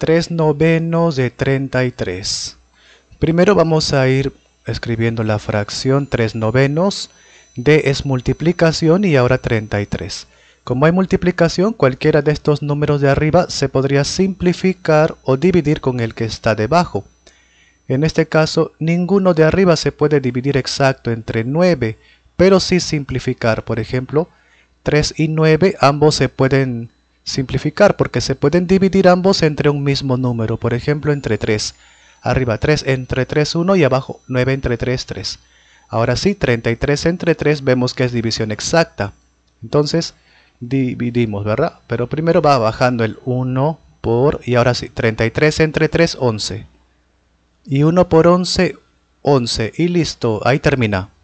3 novenos de 33. Primero vamos a ir escribiendo la fracción 3 novenos. D es multiplicación y ahora 33. Como hay multiplicación, cualquiera de estos números de arriba se podría simplificar o dividir con el que está debajo. En este caso, ninguno de arriba se puede dividir exacto entre 9, pero sí simplificar. Por ejemplo, 3 y 9 ambos se pueden Simplificar porque se pueden dividir ambos entre un mismo número, por ejemplo entre 3. Arriba 3 entre 3, 1 y abajo 9 entre 3, 3. Ahora sí, 33 entre 3 vemos que es división exacta. Entonces, dividimos, ¿verdad? Pero primero va bajando el 1 por, y ahora sí, 33 entre 3, 11. Y 1 por 11, 11. Y listo, ahí termina.